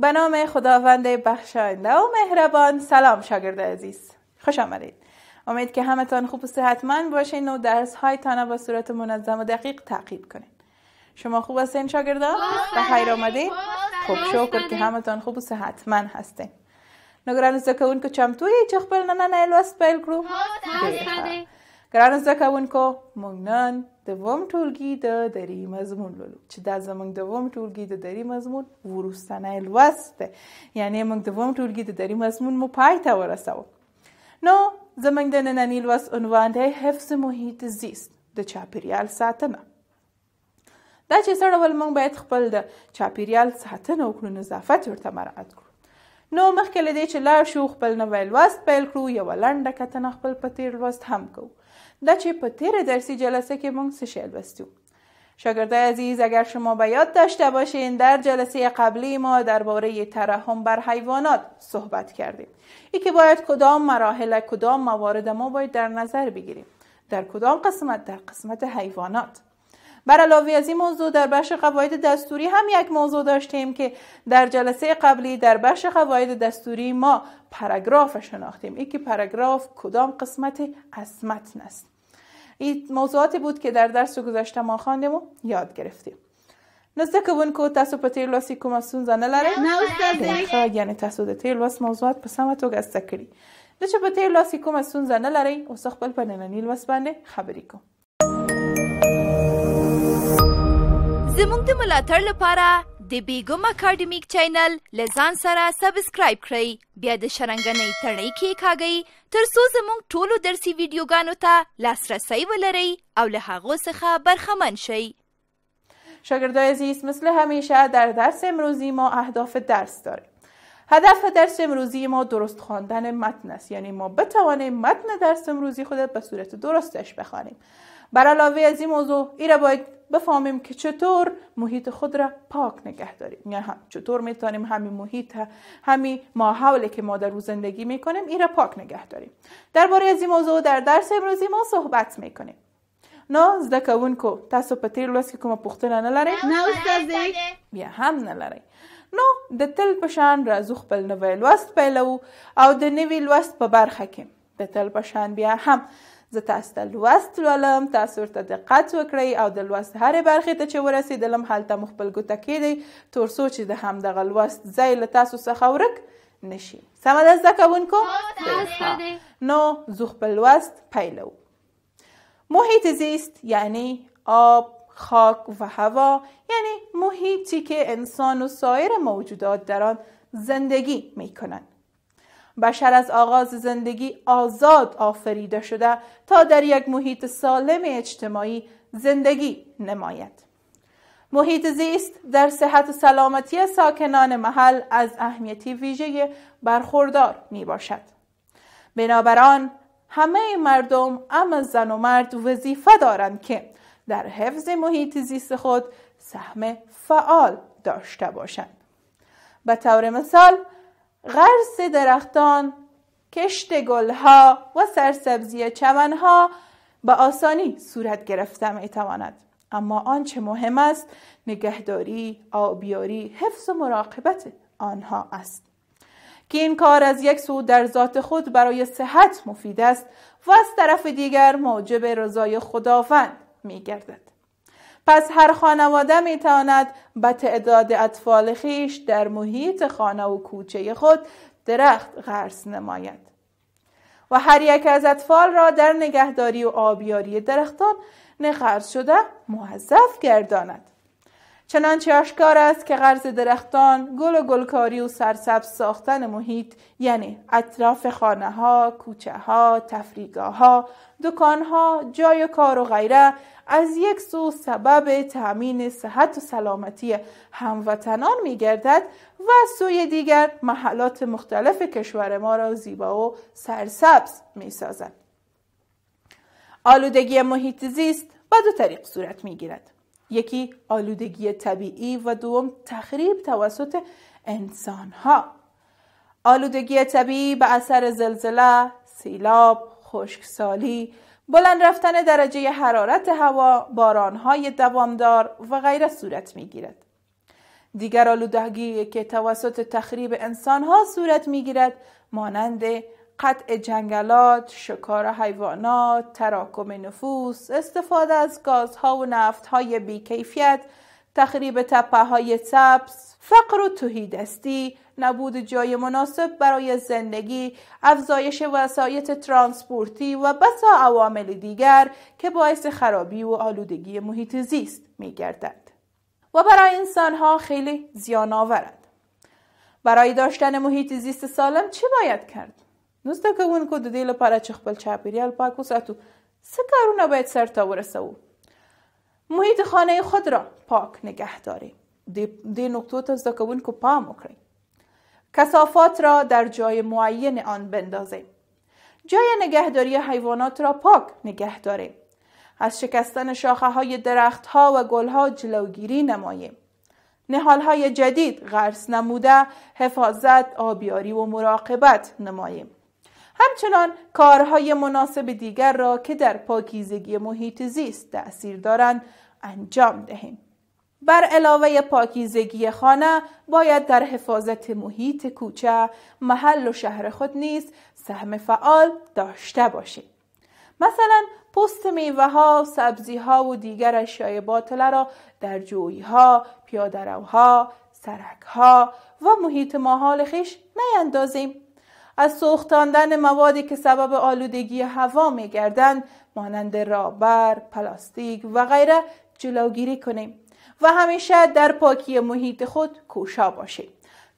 به نام خداوند بخشاینده و مهربان سلام شاگرد عزیز خوش آمدید امید که همتان خوب و صحتمند باشین و درس هایتان با صورت منظم و دقیق تعقیب کنین شما خوب هستین شاگردان به خیر آمدین خوب شکر که همتان خوب و صحتمند هستین نگران زکون که چمتوی چخبل ننه نلوست بیلگرو ګران زده کوونکو موږ نن دوم ټولګي د دري مضمون لولو چې دا زموږ دوم ټولګي د دري مضمون وروستنی لوست دی یعنی موږ دوم ټولګي د دري مضمون مو پای ته ورسوو نو زموږ د ننني لوست عنوان دی حفظ محیط زیست د چاپیریال ساتنه دا چې څه ډول موږ باید خپل د چاپیریال ساتنه وکړو نظافت ورته مراعت کړو نو مخکې له دې چې لاړ شو خپل نوی لوست پیل کړو یوه لنډه کتنه خپل په تیر لوست هم کو. دا چې په تیر درسی جلسه کې موږ څه شی لوستو شاگردای عزیز اگر شما به یاد داشته باشین در جلسه قبلی ما درباره ترحم بر حیوانات صحبت کردیم ای که باید کدام مراحل کدام موارد ما باید در نظر بگیریم در کدام قسمت در قسمت حیوانات بر علاوه از این موضوع در بخش قواعد دستوری هم یک موضوع داشتیم که در جلسه قبلی در بخش قواعد دستوری ما پاراگراف شناختیم این که پاراگراف کدام قسمت از متن است این موضوعاتی بود که در درس گذشته ما خواندیم و یاد گرفتیم نو ځکه ونکو تاسو پا تیر لوست کې کومه ستونزه نه نه استاده تسو یعنی تاسو تیر موضوعات پس همه تو گسته کری نو پا تیر لاسی کم از سونزا نلاره؟ او زموږ د ملاتړ لپاره د بیګم اکیډمیک چینل لزان سره سبسکرایب کړئ بیا د شرنګنۍ تړۍ کې کاږئ تر څو زموږ ټولو درسي ویډیوګانو ته لاسرسی ولرئ او له هغو څخه برخمن شئ شاگردای عزیز مثل همیشه در درس امروزی ما اهداف درس داریم هدف درس امروزی ما درست خواندن متن است یعنی ما بتوانیم متن درس امروزی خود به صورت درستش بخوانیم برعلاوه از این موضوع را باید بفهمیم که چطور محیط خود را پاک نگه داریم یا یعنی هم چطور میتونیم همین محیط همین ماحولی که ما در روز زندگی میکنیم این را پاک نگه داریم درباره از این موضوع در درس امروزی ما صحبت میکنیم نو زده که تاسو پتیر که لوست که کومه پوښتنه نه نه بیا هم نه نو د تل پشان را راځو نوی لوست پیلو او د نوی لوست په برخه کې د تل پشان بیا هم زه تاسو ته لوست لولم تاسو ورته دقت وکړئ او د لوست هرې برخې ته چې ورسېدلم هلته مو خپل ګوته کیدئ تر څو چې د همدغه لوست ځای له تاسو څخه ورک نشي سمه ده نو زه خپل لوست پیلو محیط زیست یعنی آب خاک و هوا یعنی محیطی که انسان و سایر موجودات در آن زندگی میکنند. بشر از آغاز زندگی آزاد آفریده شده تا در یک محیط سالم اجتماعی زندگی نماید محیط زیست در صحت و سلامتی ساکنان محل از اهمیتی ویژه برخوردار می باشد. بنابراین همه مردم اما زن و مرد وظیفه دارند که در حفظ محیط زیست خود سهم فعال داشته باشند. به طور مثال غرس درختان کشت گلها و سرسبزی چمنها به آسانی صورت گرفته می تواند. اما آنچه مهم است نگهداری، آبیاری، حفظ و مراقبت آنها است. که این کار از یک سو در ذات خود برای صحت مفید است و از طرف دیگر موجب رضای خداوند می گردد. پس هر خانواده می تواند به تعداد اطفال خیش در محیط خانه و کوچه خود درخت غرس نماید و هر یک از اطفال را در نگهداری و آبیاری درختان نقرض شده موظف گرداند چنانچه آشکار است که غرض درختان گل و گلکاری و سرسبز ساختن محیط یعنی اطراف خانه ها، کوچه ها، تفریگاه ها، دکان ها، جای کار و غیره از یک سو سبب تأمین صحت و سلامتی هموطنان می گردد و سوی دیگر محلات مختلف کشور ما را زیبا و سرسبز می سازد. آلودگی محیط زیست به دو طریق صورت می گیرد. یکی آلودگی طبیعی و دوم تخریب توسط انسان ها آلودگی طبیعی به اثر زلزله، سیلاب، خشکسالی، بلند رفتن درجه حرارت هوا، بارانهای دوامدار و غیره صورت می گیرد. دیگر آلودگی که توسط تخریب انسان ها صورت می گیرد مانند قطع جنگلات، شکار حیوانات، تراکم نفوس، استفاده از گازها و نفتهای بیکیفیت، تخریب تپه های سبز، فقر و دستی، نبود جای مناسب برای زندگی، افزایش وسایط ترانسپورتی و بسا عوامل دیگر که باعث خرابی و آلودگی محیط زیست می گردند. و برای انسان ها خیلی زیان آورد. برای داشتن محیط زیست سالم چه باید کرد؟ نو زده کوونکو د دې لپاره چې خپل چاپیریال پاک وساتو څه کارونه باید سرته ورسوو محیط خانه خود را پاک نگه داریم دې نکتو ته زده کوونکو پام وکړئ کسافات را در جای معین آن بندازیم جای نگهداری حیوانات را پاک نگه داریم از شکستن شاخه های درخت ها و گل ها جلوگیری نماییم نهال های جدید غرس نموده حفاظت آبیاری و مراقبت نماییم همچنان کارهای مناسب دیگر را که در پاکیزگی محیط زیست تأثیر دارند انجام دهیم. بر علاوه پاکیزگی خانه باید در حفاظت محیط کوچه، محل و شهر خود نیز سهم فعال داشته باشیم. مثلا پست میوه ها، سبزی ها و دیگر اشیای باطله را در جویی ها، پیادرو سرک ها و محیط ماحال خیش نیندازیم از سوختاندن موادی که سبب آلودگی هوا می مانند رابر، پلاستیک و غیره جلوگیری کنیم و همیشه در پاکی محیط خود کوشا باشیم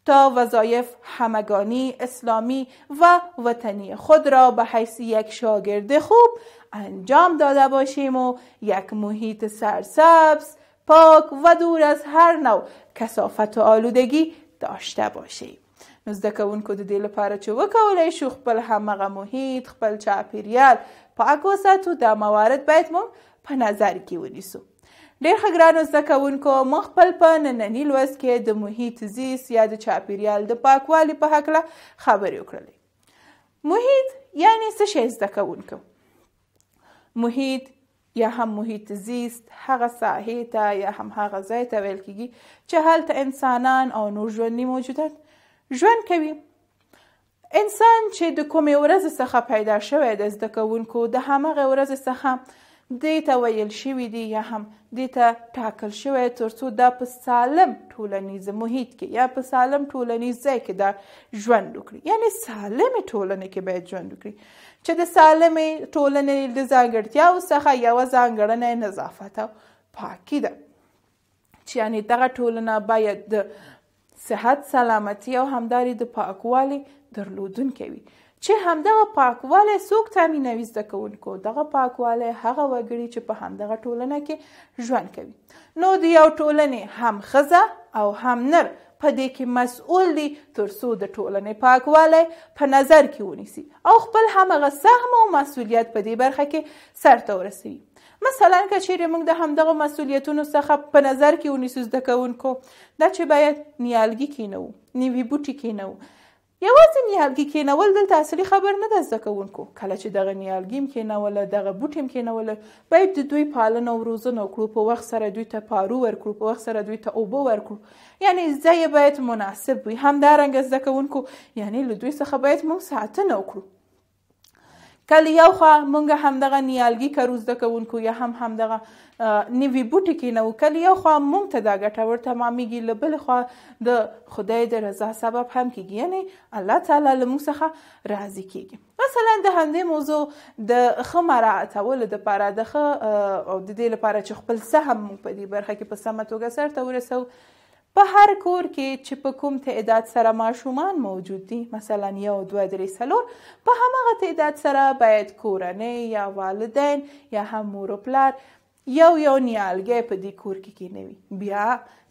تا وظایف همگانی اسلامی و وطنی خود را به حیث یک شاگرد خوب انجام داده باشیم و یک محیط سرسبز پاک و دور از هر نوع کسافت و آلودگی داشته باشیم نو زده کوونکو د دې لپاره چې وکولای شو خپل همغه محیط خپل چاپیریال پاک وساتو دا موارد باید موږ په نظر کې ونیسو ډېر خګرانو زده کوونکو مخ خپل په نننی لوست کې د محیط زیست یا د چاپیریال د پاکوالي په هکله خبرې وکړلې محیط یعنی څه شی زده کوونکو محیط یا هم محیط زیست هغه ساحې ته یا هم هغه ځای ته ویل کیږي چې هلته انسانان او نور ژوندي موجودات ژوند کوي انسان چې د کومې ورځې څخه پیدا شوی د زده کوونکو د همغه ورځې څخه دې ته ویل شوي دي یا هم دې ته ټاکل شوی تر څو دا په سالم ټولنیز محیط کې یا په سالم ټولنیز ځای کې دا ژوند وکړي یعنی سالمې ټولنې کې باید ژوند وکړي چې د سالمې ټولنې د ځانګړتیاو څخه یوه ځانګړنه نظافت او پاکي ده چې یعنې دغه ټولنه باید د صحت سلامتی او همداري د پاکوالي درلودونکی وي چې همدغه پاکوالی څوک تامینوي زده کوونکو دغه پاکوالی هغه وګړي چې په همدغه ټولنه کې ژوند کوي نو د یو ټولنې هم ښځه او هم نر په دې کې مسؤل دي تر څو د ټولنې پاکوالی په نظر کې ونیسي او خپل همغه سهم او مسؤلیت په دې برخه کې سرته ورسوي مثلا که چیرې موږ د همدغه مسولیتونو څخه په نظر کې ونیسو زده کوونکو دا چې باید نیالګي کینو نیوي بوټي کینو یوازې نیالګي کینول دلته اصلي خبر نه ده زده کوونکو کله چې دغه نیالګي م کینوله دغه بوټي م کینوله باید د دوی پالنه او روزنه وکړو په وخت سره دوی ته پارو ورکړو په وخت سره دوی ته اوبه ورکړو یعنی ځای باید مناسب وي همدارنګه زده کوونکو یعنی له دوی څخه باید موږ ساتنه وکړو کله یو خوا مونږ همدغه نیالګي کرو زده کوونکو یا هم همدغه نوي بوټي کینو کله یو خوا مونږ ته دا ګټور تمامېږي له بل خوا د خدای د رضا سبب هم کیږي یعنی الله تعالی له موږ څخه راضي کیږي مثلا د همدې موضوع د ښه مراعتولو دپاره د ښه او د دې لپاره چې خپل سهم موږ په دې برخه کې په سمه توګه سرته ورسو په هر کور کې چې په کوم تعداد سره ماشومان موجود دي مثلا یو دوه درې څلور په همغه تعداد سره باید کورنۍ یا والدین یا هم مور او پلار یو یو نیالګی په دې کور کې کینوي بیا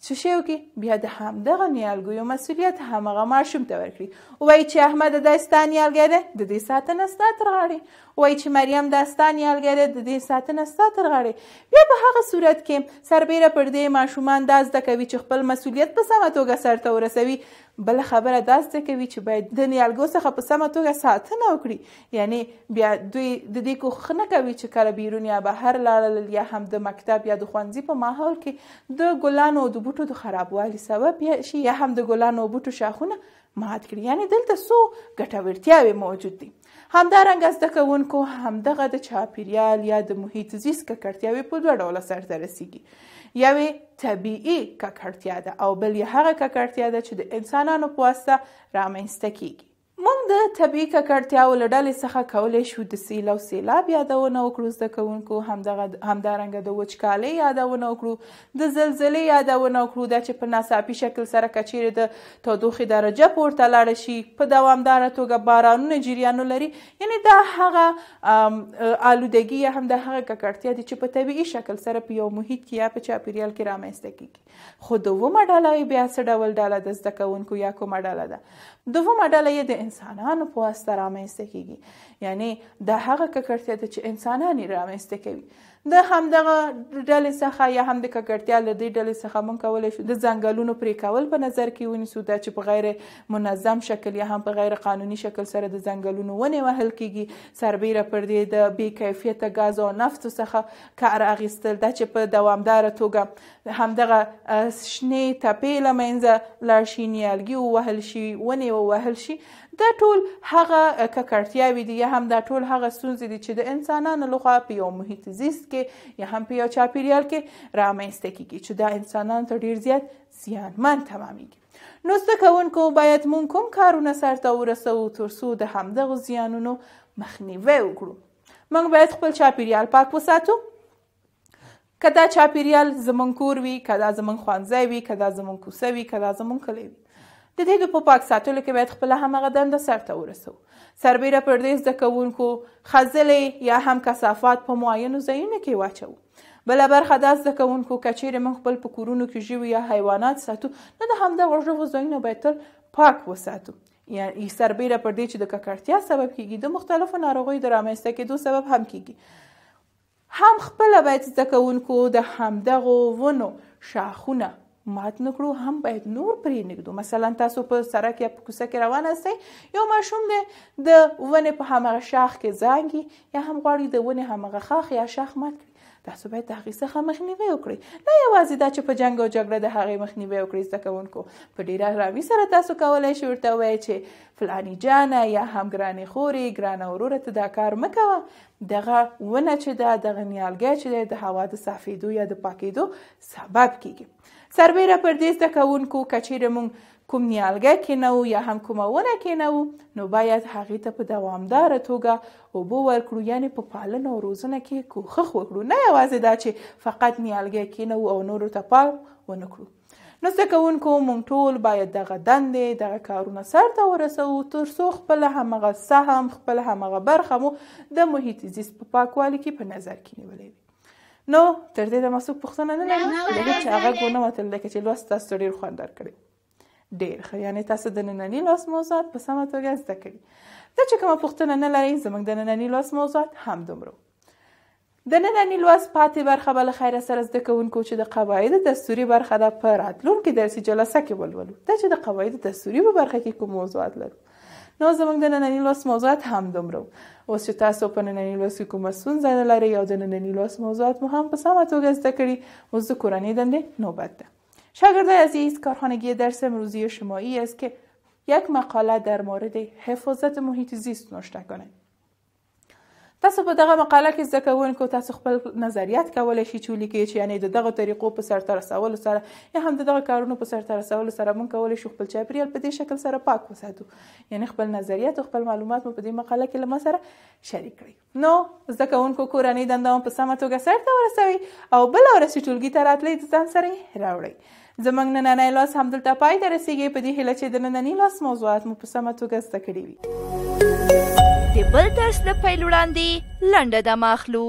څه وکړي بیا د همدغه نیالګیو مسؤلیت همغه ماشوم ته ورکړي وایي چې احمده دا ستا نیالګی دی د دې ساتنه ستا تر غاړې وایي چې مریم دا ستا نیالګی دی د دې ساتنه ستا تر غاړې بیا په هغه صورت کې سربیره پر دې ماشومان دا زده کوي چې خپل مسؤلیت په سمه توګه سرته ورسوي بل خبره دا زده کوي چې باید د نیالګو څخه په سمه توګه ساتنه وکړي یعنی بیا دوی د دې کوښښ نه کوي چې کله بیرون یا بهر لاړل یا هم د مکتب یا د ښوونځي په ماحول کې د ګلانو او د بوټو د خرابوالي سبب شي یا هم د ګلانو او بوټو شاخونه مات کړي یعنی دلته څو ګټورتیاوې موجود دي همدارنګه زده کوونکو همدغه د چاپیریال یا د محیط زیست ککړتیاوې په دوه ډوله سرته رسیږي یوې طبیعي ککړتیا ده او بل یې هغه ککړتیا ده چې د انسانانو په واسطه رامنځته کیږي د طبیعي ککړتیاو له ډلې څخه کولی شو د سیل او سیلاب یادونه وکړو زده کوونکو همدغه همدارنګه د وچکالۍ یادونه وکړو د زلزلې یادونه وکړو دا چې په ناڅاپي شکل سره که چیرې د تودوخې درجه پورته لاړه شي په دوامداره توګه بارانونه جریان لري یعنې دا هغه آلودګي یا هم د هغه ککړتیا دي چې په طبیعي شکل سره په یو محیط کې یا په چاپیریال کې رامنځته کیږي خو دومه ډله بیا څه ډول ډله د زده کوونکو یا کومه ډله ده دومه ډله یې د انسان انسانانو په واسطه رامنځته کیږي یعنی دا هغه ککړتیا ده چې انسانان یې رامنځته کوي د همدغه ډلې څخه یا هم د ککړتیا له دې ډلې څخه مونږ کولی شو د ځنګلونو پرې کول په نظر کې ونیسو دا چې په غیر منظم شکل یا هم په غیر قانوني شکل سره د ځنګلونو ونې وهل کیږي سربیره پر دې د بې کیفیته ګاز او نفتو څخه کار اخیستل دا چې په دوامداره توګه همدغه شنې تپې له منځه لاړ شي نیالګي ووهل شي ونې ووهل شي دا ټول هغه ککړتیاوې دي یا هم دا ټول هغه ستونزې دي چې د انسانانو لخوا په یو محیط زیست کې یا هم په یو چاپیریال کې رامنځته کیږي چې دا انسانانو ته ډیر زیات زیانمن تمامیږي نو زده کوونکو باید مونږ کوم کارونه سرته ورسوو ترڅو د همدغو زیانونو مخنیوی وکړو موږ باید خپل چاپیریال پاک وساتو که دا چاپیریال زمونږ کور وي که دا زمونږ ښوونځی وي که دا زمونږ کوڅه وي که دا زمونږ کلی وي د دې د په پاک ساتلو کې باید خپل هم غدند سرته ورسو سربیره پر دې زده کوونکو خزلې یا هم کثافات په معینو ځایونو کې واچو بل برخه د زده کوونکو کچیر من خپل په کورونو کې ژوي یا حیوانات ساتو نه د هم د غژو ځایونه باید تل پاک وساتو یعنی سربیره پر دې چې د ککړتیا سبب کیږي د مختلفو ناروغیو د رامنځته کېدو سبب هم کیږي هم خپل باید زده کوونکو د همدغو ونو شاخونه مات نکړو هم باید نور پرې نږدو مثلا تاسو په سړک یا په کوڅه کې روان یاست یو ماشوم دی د ونې په همغه شاخ کې زانګي یا هم غواړي د ونې همغه خاخ یا شاخ مات کړي تاسو باید د هغې څخه مخنیوی وکړئ نه یوازې دا چې په جنګ او جګړه د هغې مخنیوی وکړئ زده کوونکو په ډېره ارامي سره تاسو کولی شئ ورته ووایئ چې فلانی جانه یا هم ګرانې خورې ګرانه وروره ته دا کار مه کوه دغه ونه چې ده دغه نیالګی چې دی د هوا د صافېدو یا د پاکېدو سبب کیږي سربیره پر دې زده کوونکو که چیرې موږ کوم نیالګی کینو یا هم کومه ونه کینو نو باید هغې ته په دوامداره توګه اوبه ورکړو یعنې په پالنه او روزنه کې کوښښ وکړو نه یوازې دا چې فقط نیالګی کینو او نورو ته پام ونه کړو نو زده کوونکو موږ ټول باید دغه دندې دغه کارونه سرته ورسوو تر څو خپله همغه سهم خپله همغه برخه مو د محیط زیست په پاکوالي کې په نظر کې نیولې وي نو تر دې د مسوک پوښتنه نه لرم لکه چې هغه ګونه وتل لکه چې لوست تاسو ډیر خوند درکړي ډیر ښه یعنی تاسو د نننی لوست موضوعات په سمه توګه زده کړي دا چې کومه پوښتنه نه لرئ زموږ د نننی لوست موضوعات همدومره د نننی لوست پاتې برخه بل خیر سره زده کوونکو چې د قواعد دستوري برخه د پر راتلونکو درسي جلسه کې ولولو دا چې د قواعد دستوري په برخه کې کوم موضوعات لرو نو زموږ د ننني لوست موضوعات هم دومره اوس چې تاسو په ننني لوست کې کومه ستونزه نه لرئ او د لوست موضوعات مو هم په سمه توګه زده کړي اوس د کورنۍ دندې نوبت ده شاگردای عزیز کارخانگی درس امروزی شما است که یک مقاله در مورد حفاظت محیط زیست نوشته کنید تاسو په دغه مقاله کې زده کوونکو تاسو خپل نظریات کولی شئ چې ولیکئ چې یعنې د دغه طریقو په سرته رسولو سره یا هم د دغه کارونو په سرته رسولو سره موږ کولی شو خپل چاپیریال په دې شکل سره پاک وساتو یعنې خپل نظریات او خپل معلومات مو په دې مقاله کې له ما سره شریک کړئ نو زده کوونکو کورنۍ دنده هم په سمه توګه سرته ورسوئ او بله ورځ چې ټولګي ته راتلئ د ځان سره یې راوړئ زموږ نننی لاس همدلته پای ته رسیږي په دې هیله چې د ننني لاس موضوعات مو په سمه توګه زده کړي وي د بل درس د پیل وړاندې لنډه دمه اخلو